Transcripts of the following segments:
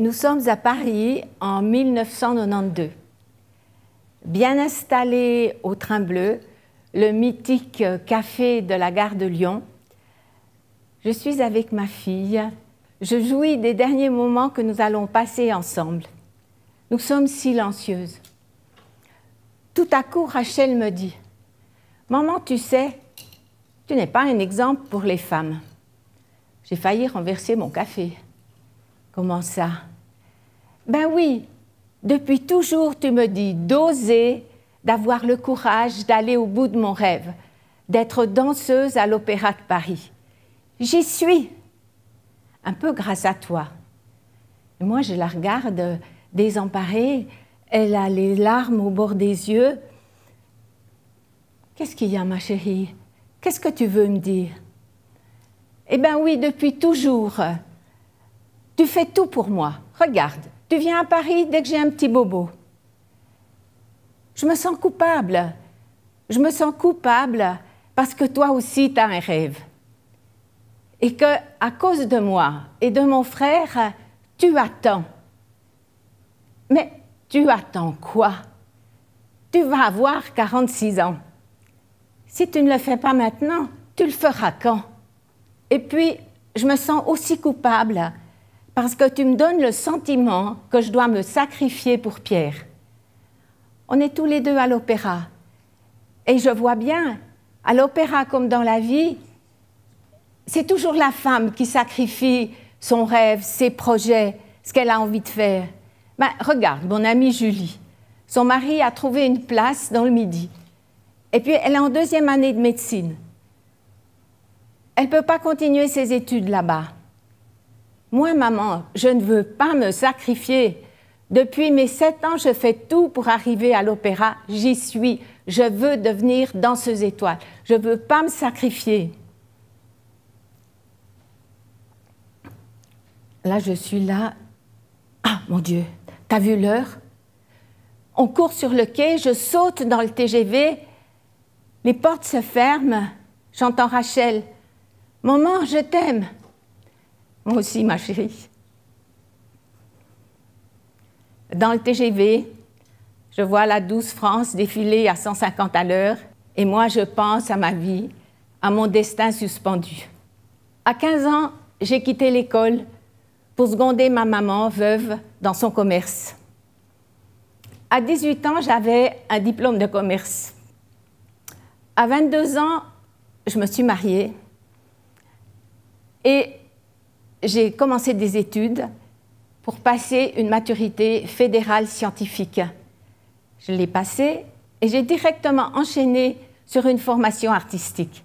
Nous sommes à Paris en 1992. Bien installé au Train Bleu, le mythique café de la gare de Lyon, je suis avec ma fille. Je jouis des derniers moments que nous allons passer ensemble. Nous sommes silencieuses. Tout à coup, Rachel me dit Maman, tu sais, tu n'es pas un exemple pour les femmes. J'ai failli renverser mon café. Comment ça Ben oui, depuis toujours tu me dis d'oser, d'avoir le courage d'aller au bout de mon rêve, d'être danseuse à l'Opéra de Paris. J'y suis, un peu grâce à toi. moi, je la regarde désemparée, elle a les larmes au bord des yeux. Qu'est-ce qu'il y a, ma chérie Qu'est-ce que tu veux me dire Eh ben oui, depuis toujours, tu fais tout pour moi. Regarde, tu viens à Paris dès que j'ai un petit bobo. Je me sens coupable. Je me sens coupable parce que toi aussi, tu as un rêve. Et que, à cause de moi et de mon frère, tu attends. Mais tu attends quoi Tu vas avoir 46 ans. Si tu ne le fais pas maintenant, tu le feras quand Et puis, je me sens aussi coupable parce que tu me donnes le sentiment que je dois me sacrifier pour Pierre. On est tous les deux à l'opéra. Et je vois bien, à l'opéra comme dans la vie, c'est toujours la femme qui sacrifie son rêve, ses projets, ce qu'elle a envie de faire. Ben, regarde, mon amie Julie, son mari a trouvé une place dans le midi. Et puis, elle est en deuxième année de médecine. Elle ne peut pas continuer ses études là-bas. Moi, maman, je ne veux pas me sacrifier. Depuis mes sept ans, je fais tout pour arriver à l'opéra. J'y suis. Je veux devenir danseuse étoile. Je ne veux pas me sacrifier. Là, je suis là. Ah, mon Dieu, t'as vu l'heure On court sur le quai, je saute dans le TGV. Les portes se ferment. J'entends Rachel. Maman, je t'aime. Moi aussi, ma chérie. Dans le TGV, je vois la douce France défiler à 150 à l'heure et moi je pense à ma vie, à mon destin suspendu. À 15 ans, j'ai quitté l'école pour seconder ma maman veuve dans son commerce. À 18 ans, j'avais un diplôme de commerce. À 22 ans, je me suis mariée et j'ai commencé des études pour passer une maturité fédérale scientifique. Je l'ai passée et j'ai directement enchaîné sur une formation artistique.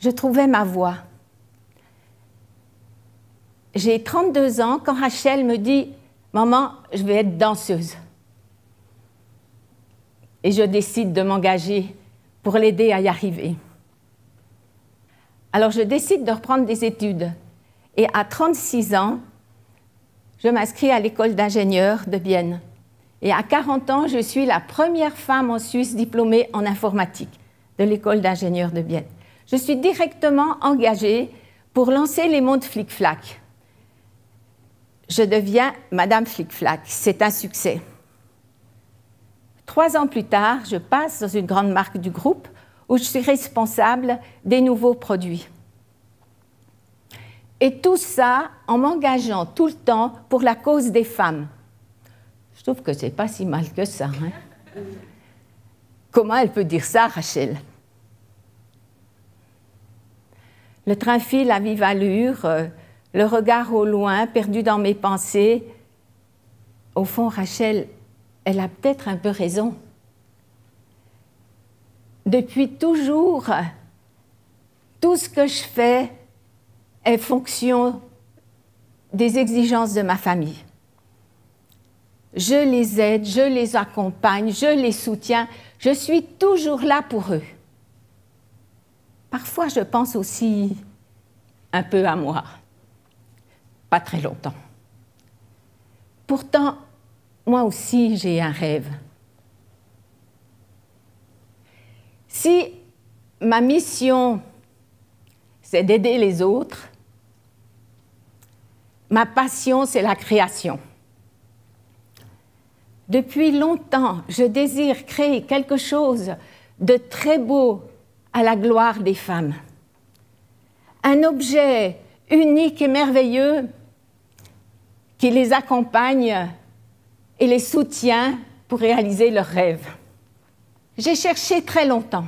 Je trouvais ma voie. J'ai 32 ans quand Rachel me dit Maman, je vais être danseuse. Et je décide de m'engager pour l'aider à y arriver. Alors je décide de reprendre des études et à 36 ans, je m'inscris à l'école d'ingénieurs de Bienne. Et à 40 ans, je suis la première femme en Suisse diplômée en informatique de l'école d'ingénieurs de Bienne. Je suis directement engagée pour lancer les mondes flic-flac. Je deviens Madame flic-flac. C'est un succès. Trois ans plus tard, je passe dans une grande marque du groupe où je suis responsable des nouveaux produits. Et tout ça en m'engageant tout le temps pour la cause des femmes. Je trouve que c'est pas si mal que ça. Hein. Comment elle peut dire ça, Rachel Le train file à vive allure, euh, le regard au loin, perdu dans mes pensées. Au fond, Rachel, elle a peut-être un peu raison. Depuis toujours, tout ce que je fais, est fonction des exigences de ma famille. Je les aide, je les accompagne, je les soutiens, je suis toujours là pour eux. Parfois, je pense aussi un peu à moi, pas très longtemps. Pourtant, moi aussi, j'ai un rêve. Si ma mission, c'est d'aider les autres, Ma passion, c'est la création. Depuis longtemps, je désire créer quelque chose de très beau à la gloire des femmes. Un objet unique et merveilleux qui les accompagne et les soutient pour réaliser leurs rêves. J'ai cherché très longtemps,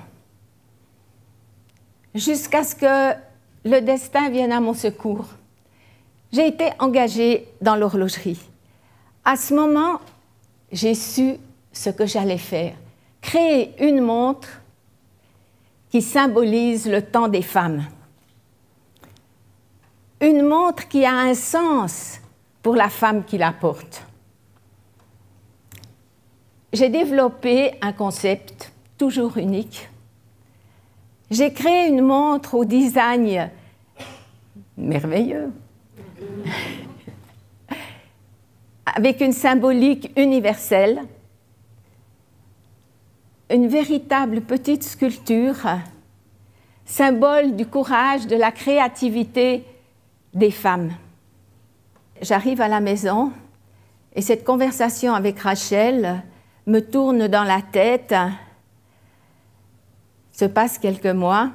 jusqu'à ce que le destin vienne à mon secours j'ai été engagée dans l'horlogerie. À ce moment, j'ai su ce que j'allais faire, créer une montre qui symbolise le temps des femmes. Une montre qui a un sens pour la femme qui la porte. J'ai développé un concept toujours unique. J'ai créé une montre au design merveilleux, avec une symbolique universelle, une véritable petite sculpture, symbole du courage, de la créativité des femmes. J'arrive à la maison et cette conversation avec Rachel me tourne dans la tête. Se passe quelques mois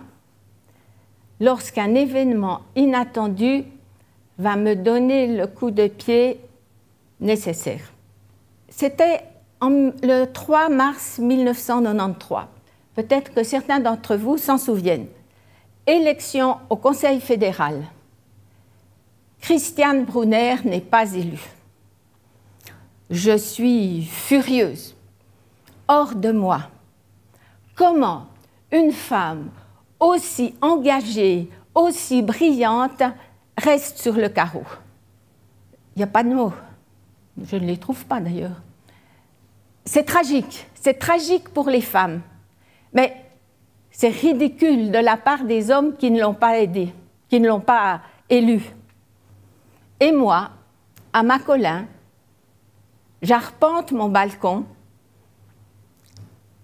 lorsqu'un événement inattendu va me donner le coup de pied nécessaire. C'était le 3 mars 1993. Peut-être que certains d'entre vous s'en souviennent. Élection au Conseil fédéral. Christiane Brunner n'est pas élue. Je suis furieuse, hors de moi. Comment une femme aussi engagée, aussi brillante reste sur le carreau. Il n'y a pas de mots. Je ne les trouve pas d'ailleurs. C'est tragique. C'est tragique pour les femmes. Mais c'est ridicule de la part des hommes qui ne l'ont pas aidé, qui ne l'ont pas élu. Et moi, à colline, j'arpente mon balcon,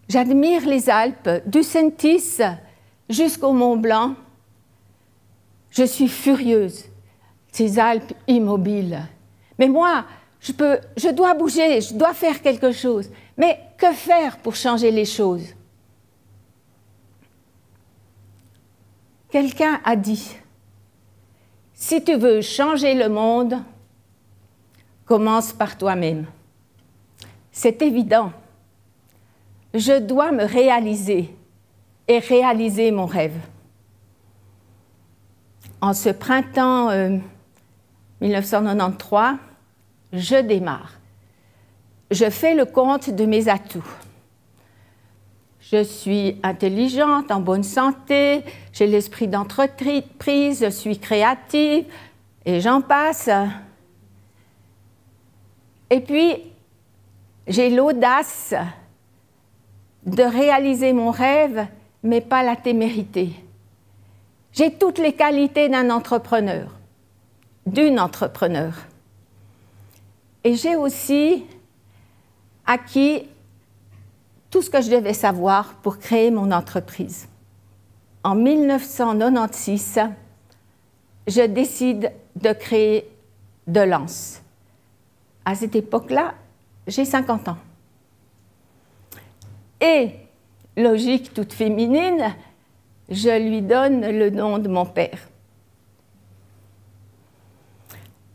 j'admire les Alpes, du Sentis jusqu'au Mont Blanc, je suis furieuse, ces Alpes immobiles. Mais moi, je, peux, je dois bouger, je dois faire quelque chose. Mais que faire pour changer les choses Quelqu'un a dit, si tu veux changer le monde, commence par toi-même. C'est évident. Je dois me réaliser et réaliser mon rêve en ce printemps 1993, euh, je démarre. Je fais le compte de mes atouts. Je suis intelligente, en bonne santé, j'ai l'esprit d'entreprise, je suis créative, et j'en passe. Et puis, j'ai l'audace de réaliser mon rêve, mais pas la témérité. J'ai toutes les qualités d'un entrepreneur, d'une entrepreneur. Et j'ai aussi acquis tout ce que je devais savoir pour créer mon entreprise. En 1996, je décide de créer de À cette époque-là, j'ai 50 ans. Et, logique toute féminine, je lui donne le nom de mon père.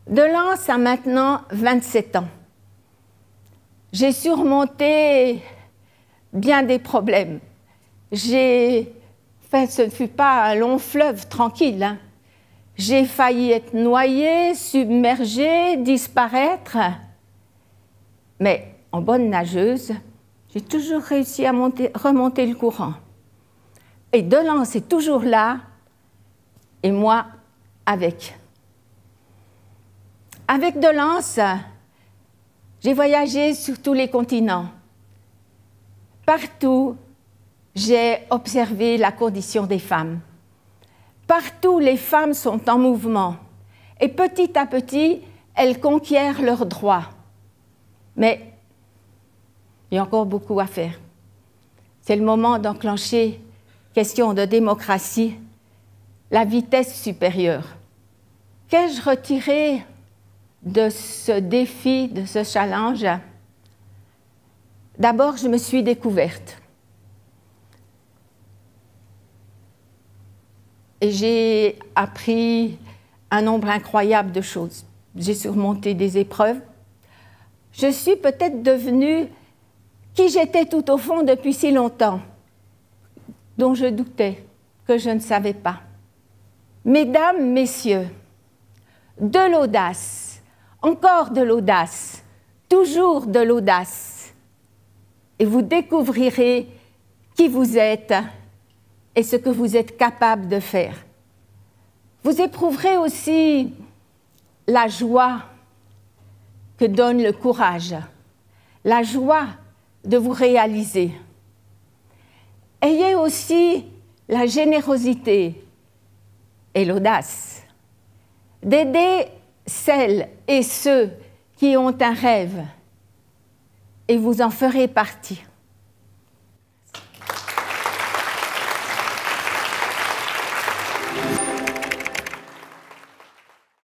De l'Anse à maintenant 27 ans. J'ai surmonté bien des problèmes. enfin, ce ne fut pas un long fleuve tranquille. Hein. J'ai failli être noyée, submergée, disparaître. Mais en bonne nageuse, j'ai toujours réussi à remonter le courant. Et Delance est toujours là, et moi avec. Avec Delance, j'ai voyagé sur tous les continents. Partout, j'ai observé la condition des femmes. Partout, les femmes sont en mouvement. Et petit à petit, elles conquièrent leurs droits. Mais il y a encore beaucoup à faire. C'est le moment d'enclencher question de démocratie, la vitesse supérieure. Qu'ai-je retiré de ce défi, de ce challenge D'abord, je me suis découverte. Et j'ai appris un nombre incroyable de choses. J'ai surmonté des épreuves. Je suis peut-être devenue qui j'étais tout au fond depuis si longtemps dont je doutais, que je ne savais pas. Mesdames, Messieurs, de l'audace, encore de l'audace, toujours de l'audace. Et vous découvrirez qui vous êtes et ce que vous êtes capable de faire. Vous éprouverez aussi la joie que donne le courage, la joie de vous réaliser. Ayez aussi la générosité et l'audace, d'aider celles et ceux qui ont un rêve, et vous en ferez partie.